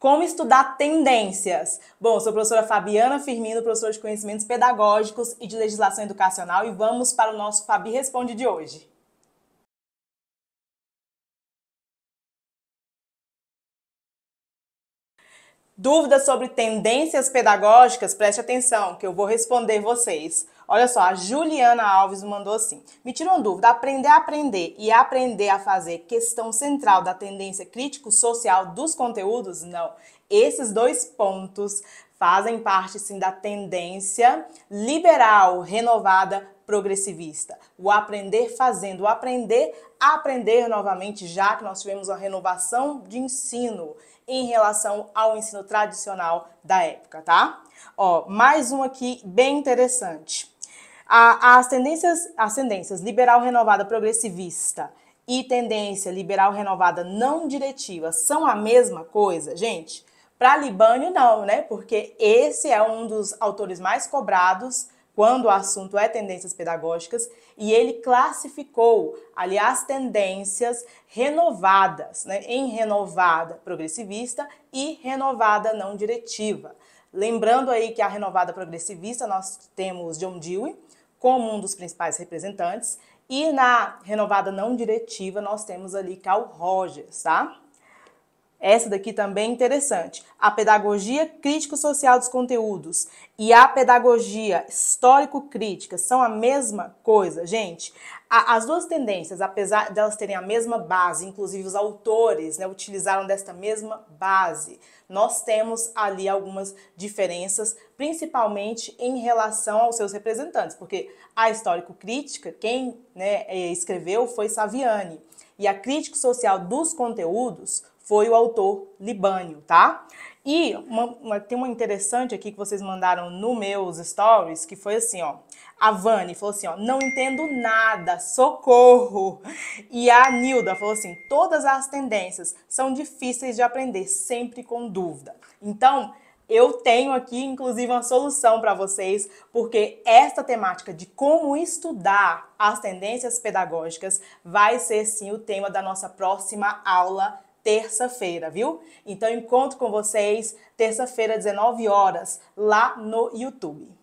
Como estudar tendências? Bom, sou a professora Fabiana Firmino, professora de Conhecimentos Pedagógicos e de Legislação Educacional e vamos para o nosso Fabi Responde de hoje. Dúvidas sobre tendências pedagógicas? Preste atenção que eu vou responder vocês. Olha só, a Juliana Alves mandou assim: me tira uma dúvida, aprender a aprender e aprender a fazer questão central da tendência crítico-social dos conteúdos? Não. Esses dois pontos fazem parte sim da tendência liberal, renovada, progressivista. O aprender fazendo, o aprender a aprender novamente, já que nós tivemos uma renovação de ensino em relação ao ensino tradicional da época, tá? Ó, mais um aqui bem interessante. A, as tendências, as tendências liberal renovada progressivista e tendência liberal renovada não diretiva são a mesma coisa, gente? Para Libânio, não, né? Porque esse é um dos autores mais cobrados quando o assunto é tendências pedagógicas, e ele classificou, aliás, tendências renovadas, né, em renovada progressivista e renovada não diretiva. Lembrando aí que a renovada progressivista nós temos John Dewey, como um dos principais representantes. E na renovada não diretiva, nós temos ali Carl Rogers, tá? Essa daqui também é interessante. A pedagogia crítico-social dos conteúdos e a pedagogia histórico-crítica são a mesma coisa, gente as duas tendências, apesar delas terem a mesma base, inclusive os autores né, utilizaram desta mesma base, nós temos ali algumas diferenças, principalmente em relação aos seus representantes, porque a histórico-crítica, quem né, é, escreveu foi Saviani, e a crítica social dos conteúdos foi o autor Libânio, tá? E uma, uma, tem uma interessante aqui que vocês mandaram no meus stories, que foi assim, ó. A Vani falou assim, ó, não entendo nada, socorro. E a Nilda falou assim, todas as tendências são difíceis de aprender, sempre com dúvida. Então, eu tenho aqui, inclusive, uma solução para vocês, porque esta temática de como estudar as tendências pedagógicas vai ser, sim, o tema da nossa próxima aula terça-feira, viu? Então encontro com vocês terça-feira, 19 horas, lá no YouTube.